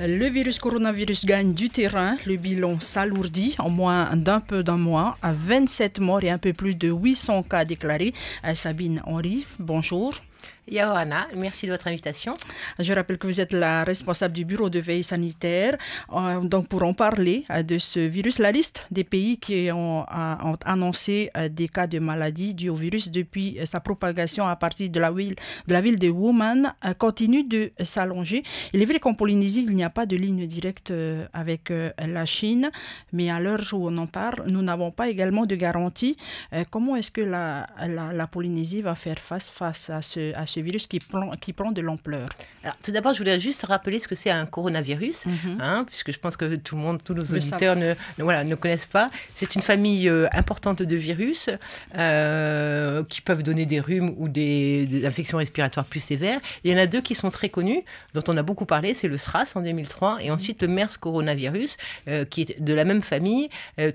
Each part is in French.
Le virus coronavirus gagne du terrain. Le bilan s'alourdit en moins d'un peu d'un mois à 27 morts et un peu plus de 800 cas déclarés. Euh, Sabine Henry, bonjour. Yawana, merci de votre invitation. Je rappelle que vous êtes la responsable du bureau de veille sanitaire. Euh, donc, pour en parler euh, de ce virus, la liste des pays qui ont, annoncé euh, des cas de maladie du au virus depuis sa propagation à partir de la ville de, la ville de Wuhan continue de s'allonger. Il est vrai qu'en Polynésie, il n'y a pas de ligne directe avec la Chine, mais à l'heure où on en parle, nous n'avons pas également de garantie. comment est-ce que la, Polynésie va faire face, face à ce, à ce ce virus qui prend, de l'ampleur tout d'abord, je voulais juste rappeler ce que c'est un coronavirus, mhm. hein, puisque je pense que tout le monde, tous nos auditeurs ne, voilà, ne connaissent pas. C'est une famille euh, importante de virus euh, qui peuvent donner des rhumes ou des, infections respiratoires plus sévères. Il y en a deux qui sont très connus, dont on a beaucoup parlé, c'est le SRAS en 2003 et ensuite le MERS coronavirus, euh, qui est de la même famille.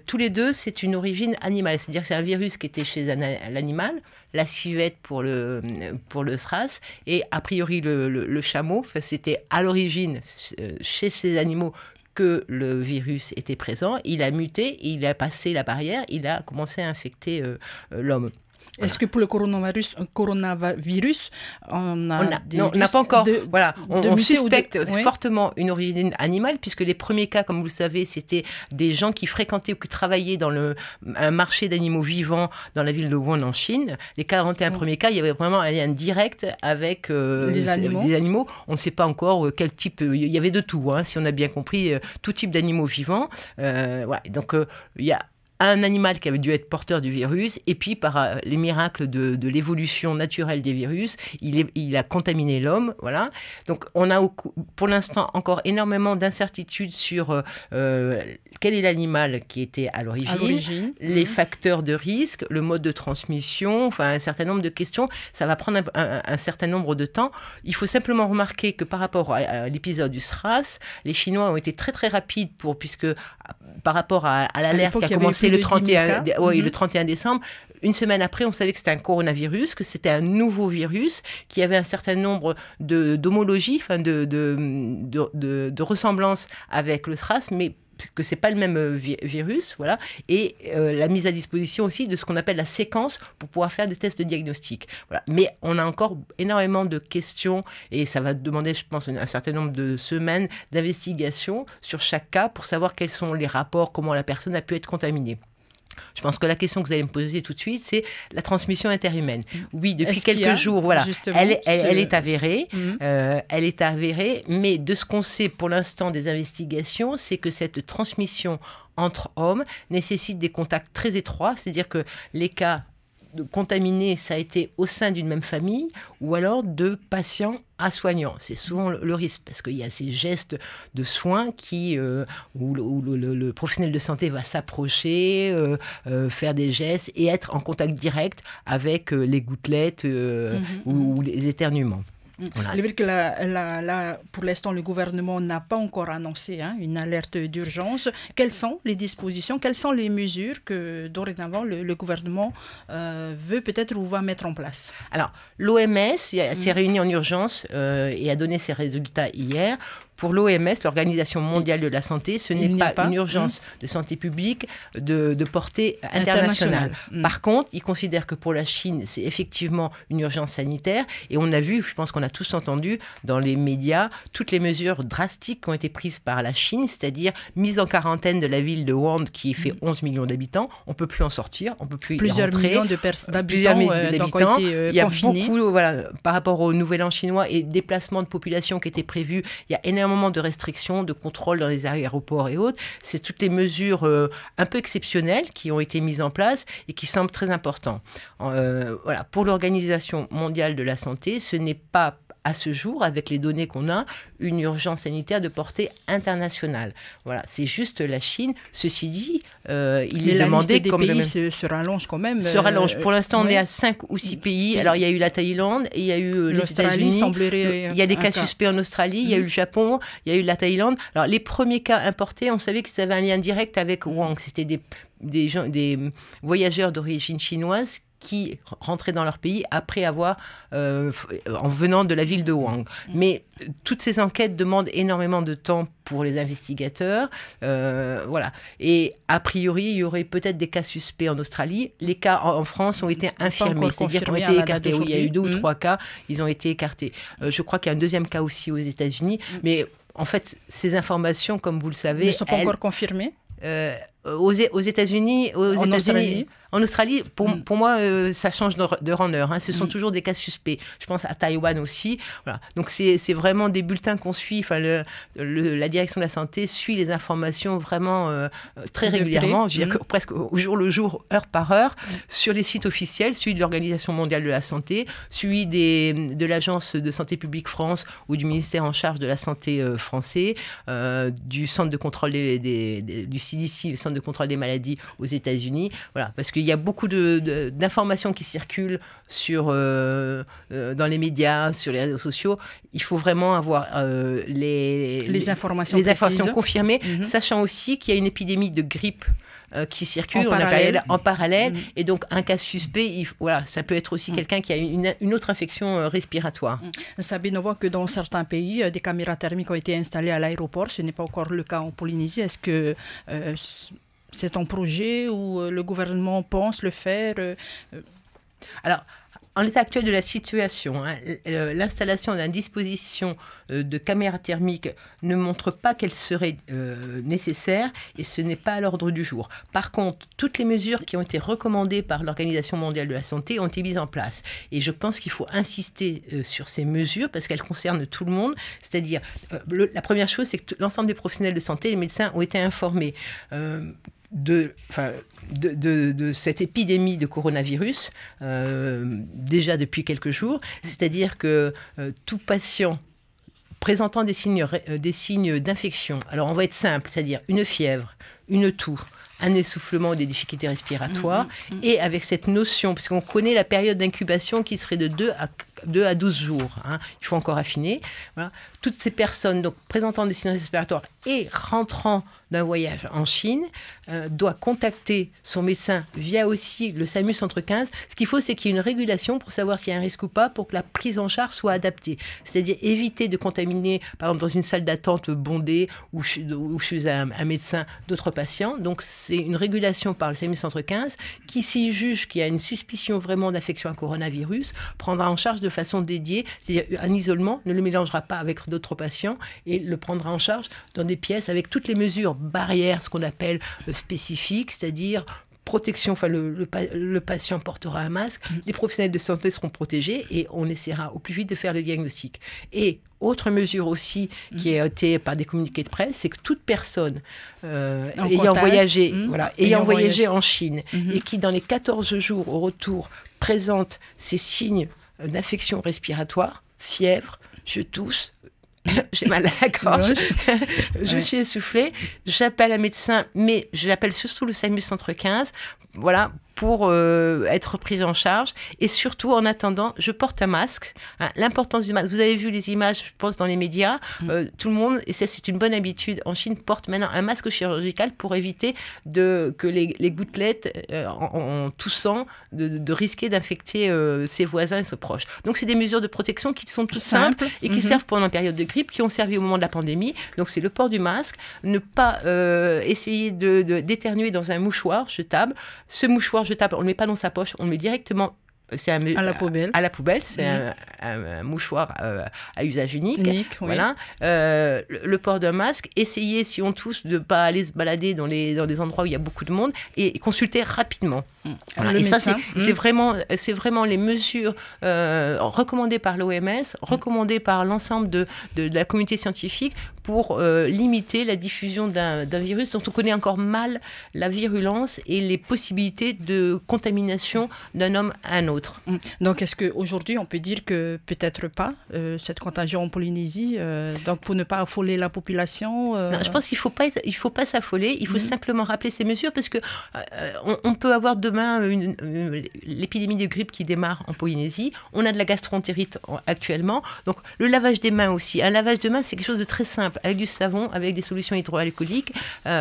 tous les deux, c'est une origine animale, c'est-à-dire que c'est un virus qui était chez l'animal, la civette pour le, pour le SRAS, et a priori le, chameau. C'était à l'origine euh, chez ces animaux que le virus était présent, il a muté, il a passé la barrière, il a commencé à infecter euh, euh, l'homme. Est-ce que pour le coronavirus, euh, coronavirus on a, on des on n'a pas encore. De, voilà, on, suspecte fortement une origine animale puisque les premiers cas, comme vous le savez, c'était des gens qui fréquentaient ou qui travaillaient dans le un marché d'animaux vivants dans la ville de Wuhan en Chine. Les 41 premiers cas, il y avait vraiment un lien direct avec euh, des animaux. On ne sait pas encore euh, quel type. Il y avait de tout, hein, si on a bien compris, tout type d'animaux vivants. Euh, Donc il y a un animal qui avait dû être porteur du virus, et puis par euh, les miracles de, l'évolution naturelle des virus, il, il a contaminé l'homme. Voilà. Donc on a pour l'instant encore énormément d'incertitudes sur euh, euh, quel est l'animal qui était à l'origine, les mhm. facteurs de risque, le mode de transmission, enfin un certain nombre de questions. Ça va prendre un, certain nombre de temps. Il faut simplement remarquer que par rapport à, l'épisode du SRAS, les Chinois ont été très très rapides pour, puisque ah, par rapport à, à l'alerte qui a commencé le 31, mhm. le 31 décembre. Une semaine après, on savait que c'était un coronavirus, que c'était un nouveau virus, qui avait un certain nombre d'homologies, de, enfin de, de, de, de ressemblances avec le SRAS, mais que c'est pas le même euh, virus, voilà, et euh, la mise à disposition aussi de ce qu'on appelle la séquence pour pouvoir faire des tests de diagnostic. Mais on a encore énormément de questions et ça va demander, je pense, un certain nombre de semaines d'investigation sur chaque cas pour savoir quels sont les rapports, comment la personne a pu être contaminée. Je pense que la question que vous allez me poser tout de suite, c'est la transmission interhumaine. Mm. Oui, depuis quelques jours, voilà, elle, est avérée, mm. euh, elle est avérée, mais de ce qu'on sait pour l'instant des investigations, c'est que cette transmission entre hommes nécessite des contacts très étroits, c'est-à-dire que les cas de ça a été au sein d'une même famille, ou alors de patients à soignants. C'est souvent le, risque, parce qu'il y a ces gestes de soins qui, euh, où, le, professionnel de santé va s'approcher, euh, euh, faire des gestes et être en contact direct avec les gouttelettes mhm. ou les éternuements. Voilà. que la, pour l'instant, le gouvernement n'a pas encore annoncé hein, une alerte d'urgence. Quelles sont les dispositions, quelles sont les mesures que dorénavant le, gouvernement euh, veut peut-être ou va mettre en place Alors, l'OMS s'est mm. réunie en urgence euh, et a donné ses résultats hier pour l'OMS, l'Organisation mondiale de la santé, ce n'est pas, une urgence mm. de santé publique de, portée internationale. Mm. Par contre, ils considèrent que pour la Chine, c'est effectivement une urgence sanitaire. Et on a vu, je pense qu'on a tous entendu dans les médias toutes les mesures drastiques qui ont été prises par la Chine, c'est-à-dire mise en quarantaine de la ville de Wuhan qui fait 11 mm. millions d'habitants. On peut plus en sortir, on peut plus plusieurs y rentrer. Millions de euh, plusieurs millions euh, d'habitants. Euh, il y a beaucoup, voilà, par rapport au Nouvel An chinois et déplacement de population qui était prévu, il y a énormément de restrictions, de contrôles dans les aéroports et autres. C'est toutes les mesures un peu exceptionnelles qui ont été mises en place et qui semblent très importantes. voilà, pour l'Organisation mondiale de la santé, ce n'est pas à ce jour, avec les données qu'on a, une urgence sanitaire de portée internationale. Voilà, c'est juste la Chine. Ceci dit, euh, il est la demandé liste des pays se, rallonge quand même. Se rallonge. Euh, Pour l'instant, on est à 5 ou six pays. Alors, il y a eu la Thaïlande, il y a eu euh, L'Australie, états Il y a des cas, suspects en Australie, il y a eu mhm. le Japon, il y a eu la Thaïlande. Alors, les premiers cas importés, on savait que ça avait un lien direct avec Wang. C'était des des voyageurs d'origine chinoise qui rentraient dans leur pays après avoir, euh, euh, en venant de la ville de Wang. Mm. Mais euh, toutes ces enquêtes demandent énormément de temps pour les investigateurs. voilà. Et a priori, il y aurait peut-être des cas suspects en Australie. Les cas en France ont été infirmés, c'est-à-dire qu'ils ont été écartés. il y a eu deux ou mm. trois cas, ils ont été écartés. je crois qu'il y a un deuxième cas aussi aux États-Unis. Mm. Mais en fait, ces informations, comme vous le savez, ne sont pas encore confirmées. Euh, e, aux, États-Unis, aux en, Australie. en Australie, pour, mm. moi, euh, ça change de, en heure, hein. Ce sont mm. toujours des cas suspects. Je pense à Taïwan aussi. Voilà. Donc c'est vraiment des bulletins qu'on suit. Enfin, la direction de la santé suit les informations vraiment euh, très régulièrement, mm. presque au jour le jour, heure par heure, sur les sites officiels, celui de l'Organisation mondiale de la santé, celui des, de l'Agence de santé publique France ou du ministère en charge de la santé français, du centre de contrôle des, du CDC, le centre de contrôle des maladies aux États-Unis. Voilà, parce qu'il y a beaucoup d'informations de, qui circulent sur, euh, euh, dans les médias, sur les réseaux sociaux. Il faut vraiment avoir euh, les, informations, les confirmées, mhm. sachant aussi qu'il y a une épidémie de grippe euh, qui circulent en parallèle, mm. et donc un cas suspect, voilà, ça peut être aussi mm. quelqu'un qui a une, autre infection euh, respiratoire. Mm. Sabine, on voit que dans certains pays, euh, des caméras thermiques ont été installées à l'aéroport. Ce n'est pas encore le cas en Polynésie. Est-ce que c'est un projet où le gouvernement pense le faire Alors, en l'état actuel de la situation, hein, euh, l'installation d'un disposition euh, de caméra thermique ne montre pas qu'elle serait euh, nécessaire et ce n'est pas à l'ordre du jour. Par contre, toutes les mesures qui ont été recommandées par l'Organisation mondiale de la santé ont été mises en place. Et je pense qu'il faut insister sur ces mesures parce qu'elles concernent tout le monde. C'est-à-dire, la première chose, c'est que l'ensemble des professionnels de santé, les médecins, ont été informés de, cette épidémie de coronavirus euh, déjà depuis quelques jours, c'est-à-dire que euh, tout patient présentant des signes, euh, des signes d'infection, alors on va être simple, c'est-à-dire une fièvre, une toux, un essoufflement, des difficultés respiratoires, mm, mm, mm. et avec cette notion, puisqu'on connaît la période d'incubation qui serait de 2 à 2 à 12 jours. Hein. Il faut encore affiner. Toutes ces personnes donc, présentant des signes respiratoires et rentrant d'un voyage en Chine euh, doivent doit contacter son médecin via aussi le SAMU entre 15. Ce qu'il faut, c'est qu'il y ait une régulation pour savoir s'il y a un risque ou pas pour que la prise en charge soit adaptée. C'est-à-dire éviter de contaminer, par exemple, dans une salle d'attente bondée ou chez, un, un médecin, d'autres patients. Donc, c'est une régulation par le CMU 115 qui, s'il juge qu'il y a une suspicion vraiment d'infection à coronavirus, prendra en charge de façon dédiée, c'est-à-dire un isolement, ne le mélangera pas avec d'autres patients et le prendra en charge dans des pièces avec toutes les mesures barrières, ce qu'on appelle euh, spécifiques, c'est-à-dire protection, enfin le, patient portera un masque, mm. les professionnels de santé seront protégés et on essaiera au plus vite de faire le diagnostic. Et autre mesure aussi mm. qui a été par des communiqués de presse, c'est que toute personne euh, ayant mm. voyagé, en Chine mm-hmm. et qui dans les 14 jours au retour présente ces signes d'infection respiratoire, fièvre, je tousse, j'ai mal à la gorge, je suis essoufflée. J'appelle un médecin, mais j'appelle surtout le SAMU Centre 15, voilà, pour euh, être prise en charge. Et surtout, en attendant, je porte un masque. Hein. L'importance du masque, vous avez vu les images, je pense, dans les médias, mm. euh, tout le monde, et ça c'est une bonne habitude, en Chine porte maintenant un masque chirurgical pour éviter de, que les, gouttelettes, euh, en, toussant, de, risquer d'infecter ses voisins et ses proches. Donc c'est des mesures de protection qui sont toutes simples, et qui mm-hmm. servent pendant une période de grippe, qui servi au moment de la pandémie. Donc c'est le port du masque, ne pas euh, essayer de, d'éternuer dans un mouchoir jetable. Ce mouchoir jetable, on ne le met pas dans sa poche, on le met directement euh, c'est à, la poubelle. À la poubelle, c'est mmh. un un, mouchoir euh, à usage unique. Voilà. Euh, le, port d'un masque. essayer si on tous de ne pas aller se balader dans, les, dans des endroits où il y a beaucoup de monde et, consulter rapidement. Mmh. Et ça, mmh. c'est vraiment, vraiment les mesures euh, recommandées par l'OMS, mmh. recommandées par l'ensemble de, de, de, la communauté scientifique pour limiter la diffusion d'un virus dont on connaît encore mal la virulence et les possibilités de contamination d'un homme à un autre. Donc, est-ce qu'aujourd'hui, on peut dire que peut-être pas, euh, cette contagion en Polynésie. Euh, donc, pour ne pas affoler la population. Euh je pense qu'il faut pas, il faut pas s'affoler. Il faut mhm. simplement rappeler ces mesures parce que on, peut avoir demain l'épidémie de grippe qui démarre en Polynésie. On a de la gastro-entérite actuellement. Donc, le lavage des mains aussi. Un lavage de mains, c'est quelque chose de très simple, avec du savon, avec des solutions hydroalcooliques.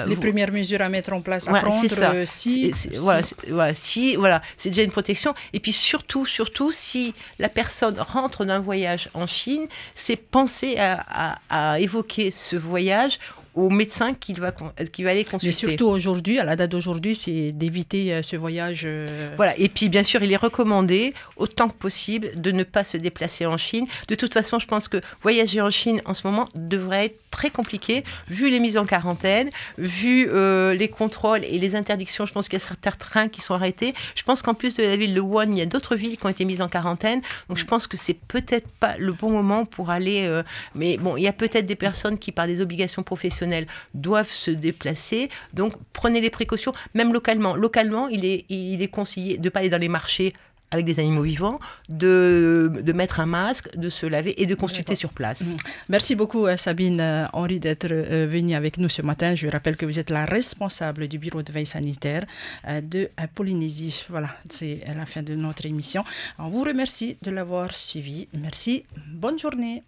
Les premières mesures à mettre en place, à prendre, ça. si, voilà, si, voilà, c'est déjà une protection. Et puis surtout, surtout, si la personne rentre d'un voyage en Chine, c'est penser à évoquer ce voyage au médecin qu'il va, euh, qu va aller consulter. Mais surtout aujourd'hui, à la date d'aujourd'hui, c'est d'éviter euh, ce voyage. Euh, voilà, et puis bien sûr, il est recommandé autant que possible de ne pas se déplacer en Chine. De toute façon, je pense que voyager en Chine en ce moment devrait être très compliqué, vu les mises en quarantaine, vu les contrôles et les interdictions. Je pense qu'il y a certains trains qui sont arrêtés. Je pense qu'en plus de la ville de Wuhan, il y a d'autres villes qui ont été mises en quarantaine. Donc je pense que c'est peut-être pas le bon moment pour aller. mais bon, il y a peut-être des personnes qui, par des obligations professionnelles, doivent se déplacer. Donc prenez les précautions, même localement. Localement, il est, il est conseillé de ne pas aller dans les marchés avec des animaux vivants, de, de, mettre un masque, de se laver et de consulter sur place. Mm. Merci beaucoup euh, Sabine euh, Henri d'être euh, venue avec nous ce matin. Je rappelle que vous êtes la responsable du bureau de veille sanitaire de Polynésie. Voilà, c'est la fin de notre émission. On vous remercie de l'avoir suivi. Merci. Bonne journée.